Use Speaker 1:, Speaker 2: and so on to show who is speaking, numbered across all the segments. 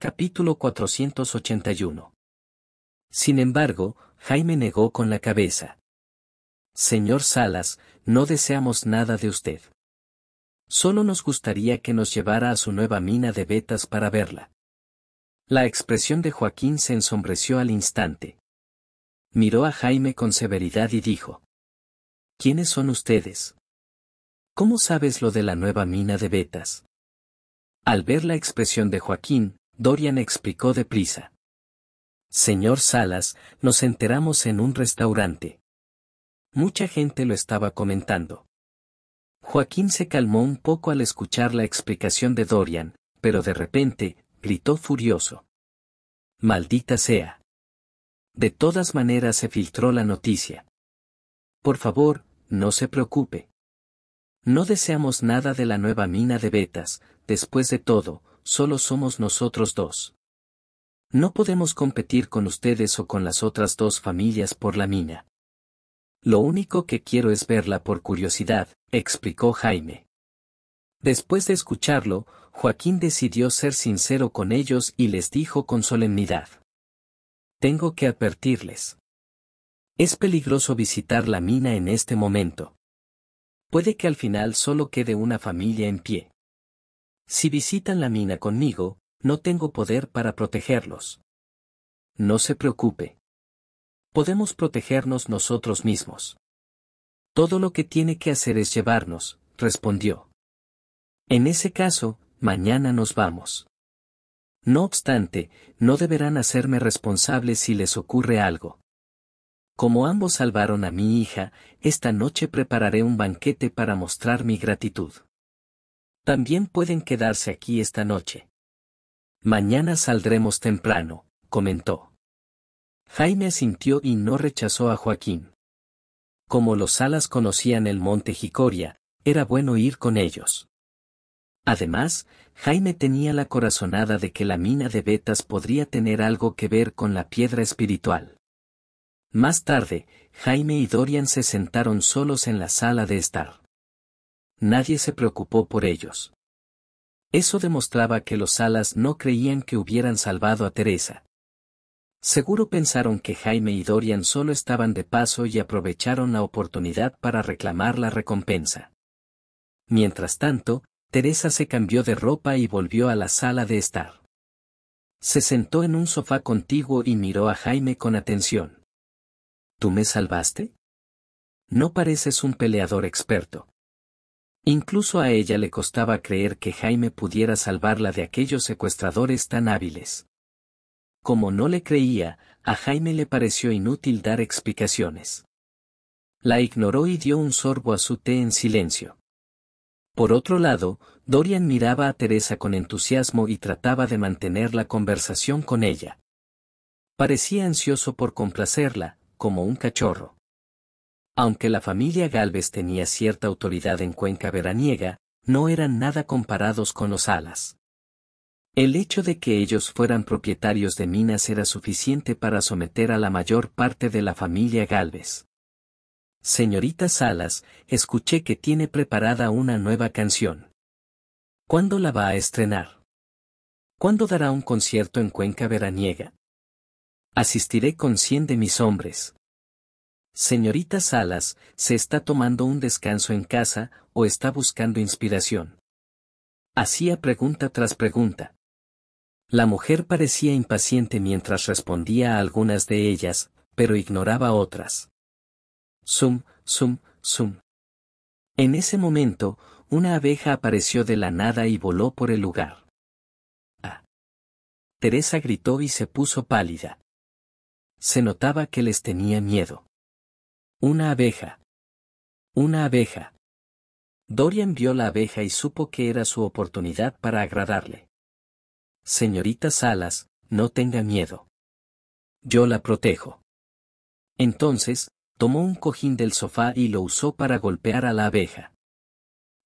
Speaker 1: Capítulo 481. Sin embargo, Jaime negó con la cabeza. Señor Salas, no deseamos nada de usted. Solo nos gustaría que nos llevara a su nueva mina de vetas para verla. La expresión de Joaquín se ensombreció al instante. Miró a Jaime con severidad y dijo. ¿Quiénes son ustedes? ¿Cómo sabes lo de la nueva mina de vetas? Al ver la expresión de Joaquín, Dorian explicó deprisa. Señor Salas, nos enteramos en un restaurante. Mucha gente lo estaba comentando. Joaquín se calmó un poco al escuchar la explicación de Dorian, pero de repente, gritó furioso. Maldita sea. De todas maneras se filtró la noticia. Por favor, no se preocupe. No deseamos nada de la nueva mina de betas, después de todo, solo somos nosotros dos. No podemos competir con ustedes o con las otras dos familias por la mina. Lo único que quiero es verla por curiosidad, explicó Jaime. Después de escucharlo, Joaquín decidió ser sincero con ellos y les dijo con solemnidad. Tengo que advertirles. Es peligroso visitar la mina en este momento. Puede que al final solo quede una familia en pie. Si visitan la mina conmigo, no tengo poder para protegerlos. No se preocupe. Podemos protegernos nosotros mismos. Todo lo que tiene que hacer es llevarnos, respondió. En ese caso, mañana nos vamos. No obstante, no deberán hacerme responsable si les ocurre algo. Como ambos salvaron a mi hija, esta noche prepararé un banquete para mostrar mi gratitud. También pueden quedarse aquí esta noche. Mañana saldremos temprano, comentó. Jaime sintió y no rechazó a Joaquín. Como los alas conocían el monte Jicoria, era bueno ir con ellos. Además, Jaime tenía la corazonada de que la mina de betas podría tener algo que ver con la piedra espiritual. Más tarde, Jaime y Dorian se sentaron solos en la sala de estar nadie se preocupó por ellos. Eso demostraba que los alas no creían que hubieran salvado a Teresa. Seguro pensaron que Jaime y Dorian solo estaban de paso y aprovecharon la oportunidad para reclamar la recompensa. Mientras tanto, Teresa se cambió de ropa y volvió a la sala de estar. Se sentó en un sofá contiguo y miró a Jaime con atención. ¿Tú me salvaste? No pareces un peleador experto. Incluso a ella le costaba creer que Jaime pudiera salvarla de aquellos secuestradores tan hábiles. Como no le creía, a Jaime le pareció inútil dar explicaciones. La ignoró y dio un sorbo a su té en silencio. Por otro lado, Dorian miraba a Teresa con entusiasmo y trataba de mantener la conversación con ella. Parecía ansioso por complacerla, como un cachorro. Aunque la familia Galvez tenía cierta autoridad en Cuenca veraniega, no eran nada comparados con los Alas. El hecho de que ellos fueran propietarios de minas era suficiente para someter a la mayor parte de la familia Galvez. Señorita Salas, escuché que tiene preparada una nueva canción. ¿Cuándo la va a estrenar? ¿Cuándo dará un concierto en Cuenca veraniega? Asistiré con cien de mis hombres. Señorita Salas, se está tomando un descanso en casa o está buscando inspiración. Hacía pregunta tras pregunta. La mujer parecía impaciente mientras respondía a algunas de ellas, pero ignoraba otras. Zum, zum, zum. En ese momento, una abeja apareció de la nada y voló por el lugar. Ah. Teresa gritó y se puso pálida. Se notaba que les tenía miedo. Una abeja. Una abeja. Dorian vio la abeja y supo que era su oportunidad para agradarle. Señorita Salas, no tenga miedo. Yo la protejo. Entonces, tomó un cojín del sofá y lo usó para golpear a la abeja.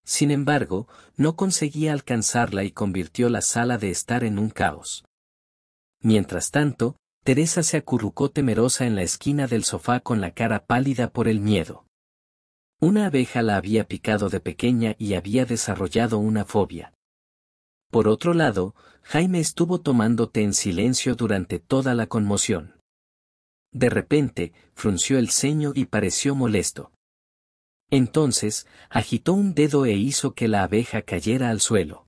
Speaker 1: Sin embargo, no conseguía alcanzarla y convirtió la sala de estar en un caos. Mientras tanto, Teresa se acurrucó temerosa en la esquina del sofá con la cara pálida por el miedo. Una abeja la había picado de pequeña y había desarrollado una fobia. Por otro lado, Jaime estuvo tomando té en silencio durante toda la conmoción. De repente, frunció el ceño y pareció molesto. Entonces, agitó un dedo e hizo que la abeja cayera al suelo.